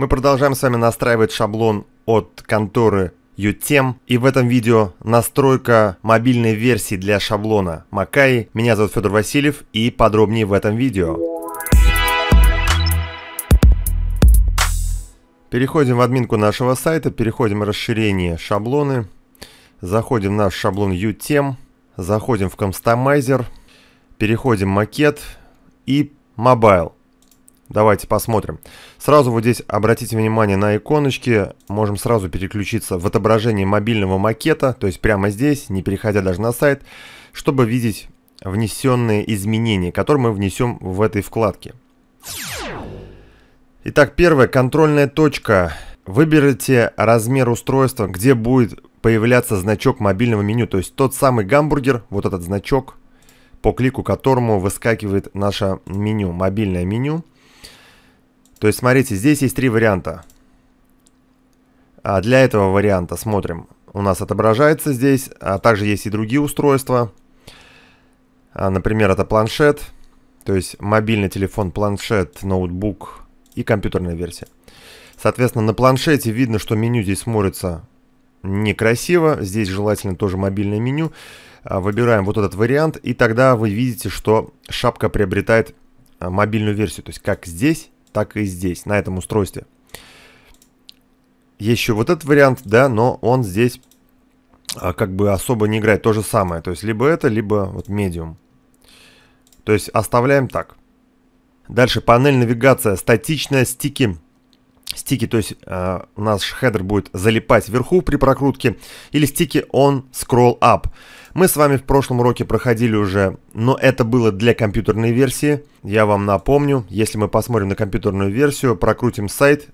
Мы продолжаем с вами настраивать шаблон от конторы UTEM. И в этом видео настройка мобильной версии для шаблона Макаи. Меня зовут Федор Васильев и подробнее в этом видео. Переходим в админку нашего сайта, переходим в расширение шаблоны. Заходим в наш шаблон UTEM, заходим в Customizer, переходим в макет и Mobile. Давайте посмотрим. Сразу вот здесь обратите внимание на иконочки. Можем сразу переключиться в отображение мобильного макета, то есть прямо здесь, не переходя даже на сайт, чтобы видеть внесенные изменения, которые мы внесем в этой вкладке. Итак, первая контрольная точка. Выберите размер устройства, где будет появляться значок мобильного меню, то есть тот самый гамбургер, вот этот значок, по клику которому выскакивает наше меню, мобильное меню. То есть, смотрите, здесь есть три варианта. А для этого варианта смотрим. У нас отображается здесь, а также есть и другие устройства. А, например, это планшет, то есть мобильный телефон, планшет, ноутбук и компьютерная версия. Соответственно, на планшете видно, что меню здесь смотрится некрасиво. Здесь желательно тоже мобильное меню. А, выбираем вот этот вариант, и тогда вы видите, что шапка приобретает а, мобильную версию. То есть как здесь, так и здесь, на этом устройстве. Еще вот этот вариант, да, но он здесь а, как бы особо не играет. То же самое, то есть либо это, либо вот медиум. То есть оставляем так. Дальше панель навигация, статичная стики стики, то есть э, наш хедер будет залипать вверху при прокрутке, или стики он scroll up. Мы с вами в прошлом уроке проходили уже, но это было для компьютерной версии. Я вам напомню, если мы посмотрим на компьютерную версию, прокрутим сайт,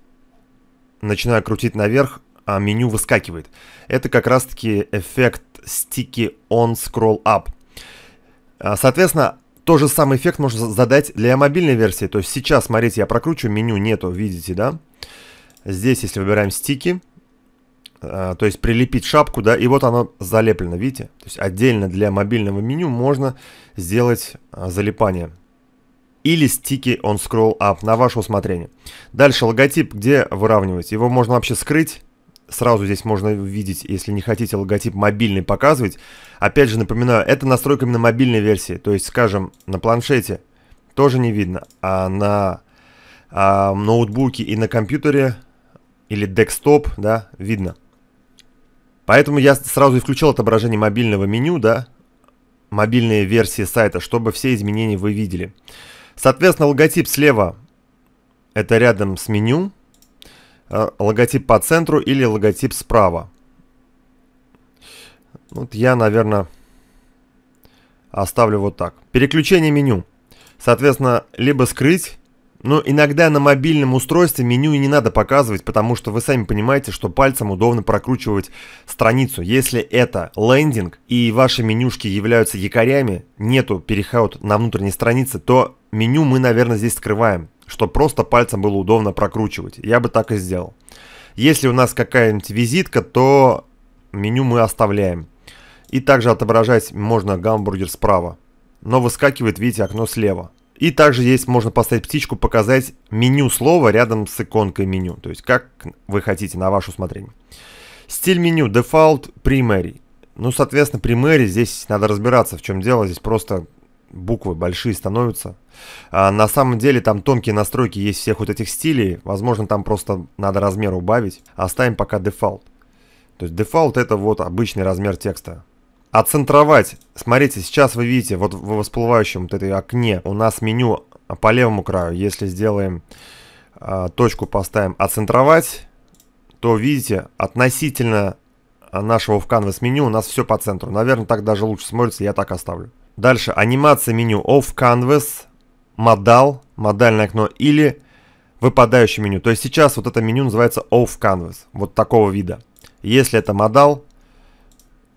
начинаю крутить наверх, а меню выскакивает. Это как раз таки эффект стики on scroll up. Э, соответственно, то же самый эффект можно задать для мобильной версии. То есть сейчас, смотрите, я прокручу, меню нету, видите, да? Здесь, если выбираем стики, а, то есть прилепить шапку, да, и вот оно залеплено, видите? То есть отдельно для мобильного меню можно сделать а, залипание. Или стики on scroll up на ваше усмотрение. Дальше логотип, где выравнивать? Его можно вообще скрыть сразу здесь можно увидеть, если не хотите логотип мобильный показывать. Опять же напоминаю, это настройка именно мобильной версии. То есть, скажем, на планшете тоже не видно, а на а, ноутбуке и на компьютере или декстоп, да, видно. Поэтому я сразу и включил отображение мобильного меню, да, мобильные версии сайта, чтобы все изменения вы видели. Соответственно, логотип слева это рядом с меню, Э, логотип по центру или логотип справа. Вот я, наверное, оставлю вот так. Переключение меню. Соответственно, либо скрыть, но иногда на мобильном устройстве меню и не надо показывать, потому что вы сами понимаете, что пальцем удобно прокручивать страницу. Если это лендинг и ваши менюшки являются якорями, нету переход на внутренней странице, то меню мы, наверное, здесь скрываем что просто пальцем было удобно прокручивать. Я бы так и сделал. Если у нас какая-нибудь визитка, то меню мы оставляем. И также отображать можно гамбургер справа. Но выскакивает, видите, окно слева. И также есть, можно поставить птичку, показать меню слова рядом с иконкой меню. То есть, как вы хотите, на ваше усмотрение. Стиль меню, Default, Primary. Ну, соответственно, Primary здесь надо разбираться, в чем дело. Здесь просто буквы большие становятся. А, на самом деле там тонкие настройки есть всех вот этих стилей. Возможно, там просто надо размер убавить. Оставим пока дефолт. То есть дефолт это вот обычный размер текста. Отцентровать. Смотрите, сейчас вы видите, вот в всплывающем вот этой окне у нас меню по левому краю. Если сделаем а, точку, поставим отцентровать, то видите, относительно нашего в Canvas меню у нас все по центру. Наверное, так даже лучше смотрится, я так оставлю. Дальше анимация меню Off Canvas, модал, модальное окно или выпадающее меню. То есть сейчас вот это меню называется Off Canvas, вот такого вида. Если это модал,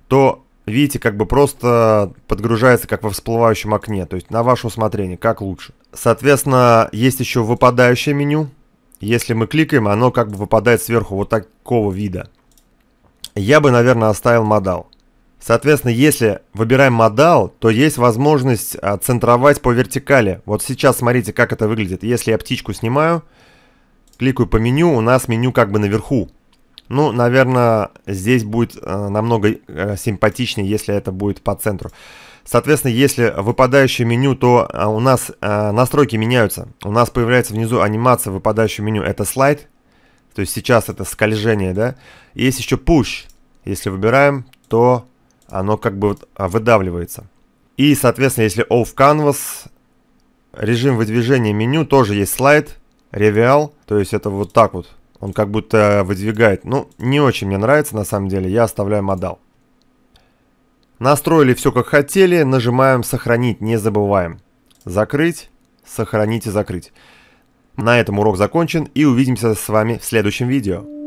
то видите, как бы просто подгружается, как во всплывающем окне. То есть на ваше усмотрение, как лучше. Соответственно, есть еще выпадающее меню. Если мы кликаем, оно как бы выпадает сверху вот такого вида. Я бы, наверное, оставил модал. Соответственно, если выбираем модал, то есть возможность а, центровать по вертикали. Вот сейчас смотрите, как это выглядит. Если я птичку снимаю, кликаю по меню, у нас меню как бы наверху. Ну, наверное, здесь будет а, намного э, симпатичнее, если это будет по центру. Соответственно, если выпадающее меню, то а, у нас настройки меняются. У нас появляется внизу анимация выпадающего меню. Это слайд, то есть сейчас это скольжение, да. есть еще push. Если выбираем, то оно как бы а, выдавливается. И, соответственно, если off canvas, режим выдвижения меню, тоже есть слайд, Revial, то есть это вот так вот, он как будто э, выдвигает. Ну, не очень мне нравится на самом деле, я оставляю модал. Настроили все как хотели, нажимаем сохранить, не забываем. Закрыть, сохранить и закрыть. На этом урок закончен и увидимся с вами в следующем видео.